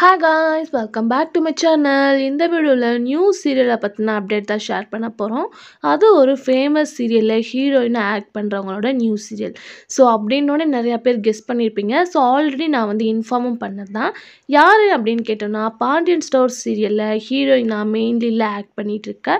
hi guys welcome back to my channel இந்த வீடியோவில் new சீரியலை பற்றின அப்டேட் தான் ஷேர் பண்ண போகிறோம் அது ஒரு ஃபேமஸ் சீரியலில் ஹீரோயினை ஆக்ட் பண்ணுறவங்களோட நியூ சீரியல் ஸோ அப்படின்னோட நிறையா பேர் கெஸ் பண்ணியிருப்பீங்க ஸோ ஆல்ரெடி நான் வந்து இன்ஃபார்மும் பண்ணது தான் யார் அப்படின்னு கேட்டோன்னா பாண்டியன் ஸ்டோர் சீரியலில் ஹீரோயினாக மெயின் லீடில் ஆக்ட் பண்ணிகிட்ருக்க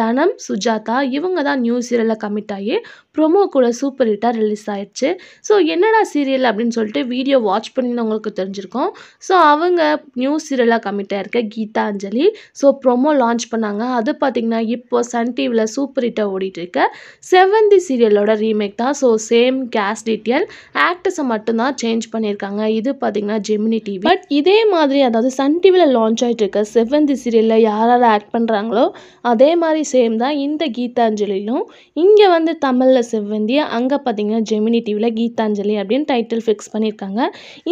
தனம் சுஜாதா இவங்க தான் நியூ சீரியலில் கமிட் ஆகி ப்ரொமோ கூட சூப்பர் ஹிட்டாக ரிலீஸ் ஆயிடுச்சு ஸோ என்னடா சீரியல் அப்படின்னு சொல்லிட்டு வீடியோ வாட்ச் பண்ணின்னு பண்ணினவங்களுக்கு தெரிஞ்சிருக்கோம் ஸோ அவங்க நியூ சீரியலாக கமிட்டாக இருக்க கீதாஞ்சலி ஸோ ப்ரொமோ லான்ச் பண்ணாங்க அது பார்த்திங்கன்னா இப்போ சன் டிவியில் சூப்பர் ஹிட்டாக ஓடிட்டுருக்க செவன்தி சீரியலோட ரீமேக் தான் ஸோ சேம் கேஸ் டீட்டெயில் ஆக்டர்ஸை மட்டும்தான் சேஞ்ச் பண்ணியிருக்காங்க இது பார்த்திங்கன்னா ஜெமினி டிவி பட் இதே மாதிரி அதாவது சன் டிவியில் லான்ச் ஆகிட்டு இருக்க செவன்தி சீரியலில் யார் யார் ஆக்ட் பண்ணுறாங்களோ அதே மாதிரி சேம் தான் இந்த கீதாஞ்சலியிலும் இங்கே வந்து தமிழில் செவ்வந்தி அங்கே பார்த்திங்கன்னா ஜெமினி டிவியில் கீதாஞ்சலி அப்படின்னு டைட்டில் ஃபிக்ஸ் பண்ணியிருக்காங்க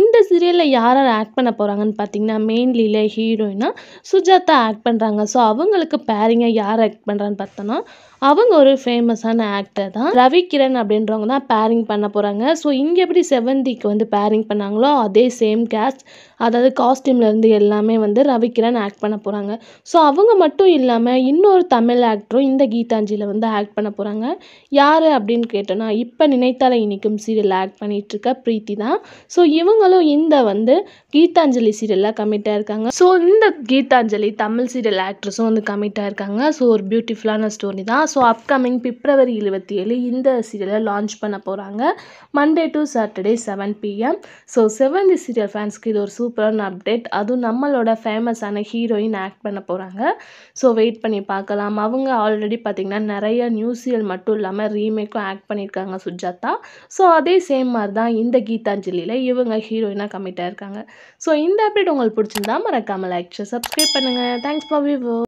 இந்த சீரியலில் யார் யார் ஆக்ட் பண்ண போகிறாங்கன்னு பார்த்திங்கன்னா பார்த்தீங்கன்னா மெயின்லியில் ஹீரோயினாக சுஜாதா ஆக்ட் பண்ணுறாங்க ஸோ அவங்களுக்கு பேரிங்காக யார் ஆக்ட் பண்ணுறான்னு பார்த்தோன்னா அவங்க ஒரு ஃபேமஸான ஆக்டர் தான் ரவி கிரண் அப்படின்றவங்க தான் பேரிங் பண்ண போகிறாங்க ஸோ இங்கே எப்படி செவந்திக்கு வந்து பேரிங் பண்ணாங்களோ அதே சேம் கேஸ்ட் அதாவது காஸ்ட்யூம்லேருந்து எல்லாமே வந்து ரவிக்கிரண் ஆக்ட் பண்ண போகிறாங்க ஸோ அவங்க மட்டும் இல்லாமல் இன்னொரு தமிழ் ஆக்டரும் இந்த கீதாஞ்சலியில் வந்து ஆக்ட் பண்ண போகிறாங்க யார் அப்படின்னு கேட்டோன்னா இப்போ நினைத்தால இனிக்கும் சீரியல் ஆக்ட் பண்ணிகிட்ருக்க ப்ரீத்தி தான் ஸோ இவங்களும் இந்த வந்து கீதாஞ்சலி சீரியலில் கமிட்டாக இருக்காங்க ஸோ இந்த கீதாஞ்சலி தமிழ் சீரியல் ஆக்ட்ரஸும் வந்து கமிட்டாக இருக்காங்க ஸோ ஒரு பியூட்டிஃபுல்லான ஸ்டோரி தான் ஸோ அப்கமிங் பிப்ரவரி இருபத்தி ஏழு இந்த சீரியலை லான்ச் பண்ண போகிறாங்க Monday to Saturday seven PM so seven serial ஃபேன்ஸ்க்கு இது ஒரு சூப்பர் சூப்பரான அப்டேட் அதுவும் நம்மளோட ஃபேமஸான ஹீரோயின் ஆக்ட் பண்ண போகிறாங்க ஸோ வெயிட் பண்ணி பார்க்கலாம் அவங்க ஆல்ரெடி பார்த்திங்கன்னா நிறைய நியூஸியல் மட்டும் இல்லாமல் ரீமேக்கும் ஆக்ட் பண்ணியிருக்காங்க சுஜாதா ஸோ அதே சேம் மாதிரி தான் இந்த கீதாஞ்சலியில் இவங்க ஹீரோயினாக கம்மிட்டாக இருக்காங்க ஸோ இந்த அப்டேட் உங்களுக்கு பிடிச்சிருந்தா மறக்காமல் லைக் சப்ஸ்கிரைப் பண்ணுங்கள் தேங்க்ஸ் ஃபார் விவோ